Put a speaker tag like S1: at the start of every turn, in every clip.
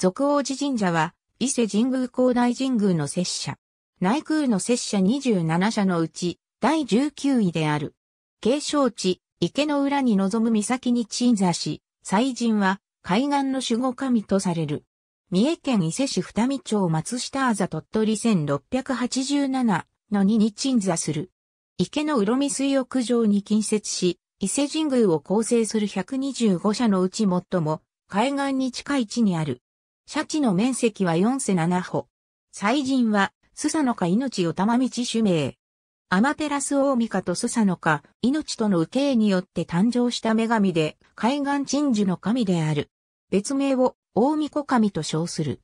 S1: 俗王子神社は、伊勢神宮高大神宮の摂社。内宮の摂社27社のうち、第19位である。景勝地、池の裏に望む岬に鎮座し、祭神は、海岸の守護神とされる。三重県伊勢市二見町松下あざ鳥取1687の2に鎮座する。池のう見水浴場に近接し、伊勢神宮を構成する125社のうち最も海岸に近い地にある。社地の面積は四世七歩。祭神は、スサノカ命を玉道主名。アマテラス大ミカとスサノカ、命との受けによって誕生した女神で、海岸鎮守の神である。別名を、大御子神と称する。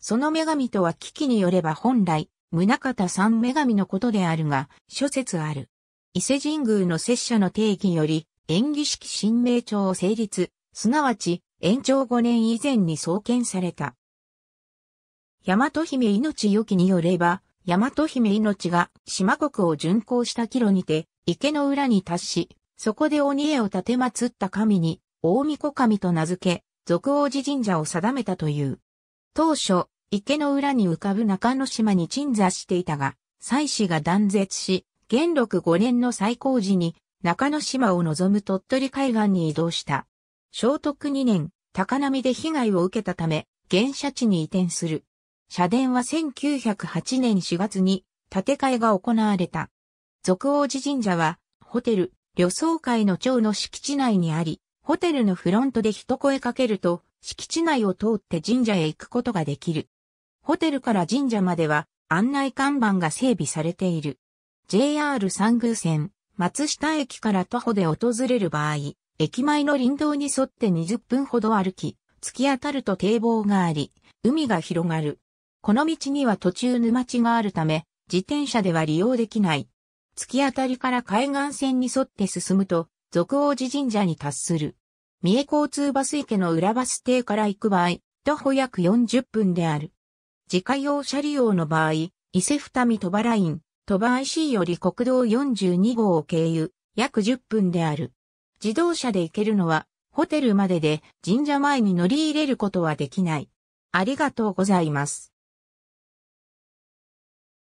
S1: その女神とは危機によれば本来、宗方三女神のことであるが、諸説ある。伊勢神宮の拙者の定義より、演技式神明帳を成立、すなわち、延長5年以前に創建された。大和姫命よきによれば、大和姫命が島国を巡行した帰路にて、池の裏に達し、そこで鬼絵を立て祀った神に、大御子神と名付け、俗王子神社を定めたという。当初、池の裏に浮かぶ中之島に鎮座していたが、祭祀が断絶し、元禄5年の最高時に、中之島を望む鳥取海岸に移動した。聖徳2年、高波で被害を受けたため、現社地に移転する。社殿は1908年4月に建て替えが行われた。俗王子神社は、ホテル、旅送会の町の敷地内にあり、ホテルのフロントで一声かけると、敷地内を通って神社へ行くことができる。ホテルから神社までは案内看板が整備されている。JR 三宮線、松下駅から徒歩で訪れる場合、駅前の林道に沿って20分ほど歩き、突き当たると堤防があり、海が広がる。この道には途中沼地があるため、自転車では利用できない。突き当たりから海岸線に沿って進むと、俗王寺神社に達する。三重交通バス池の裏バス停から行く場合、徒歩約40分である。自家用車利用の場合、伊勢二見戸羽ライン、戸場 IC より国道42号を経由、約10分である。自動車で行けるのは、ホテルまでで神社前に乗り入れることはできない。ありがとうございます。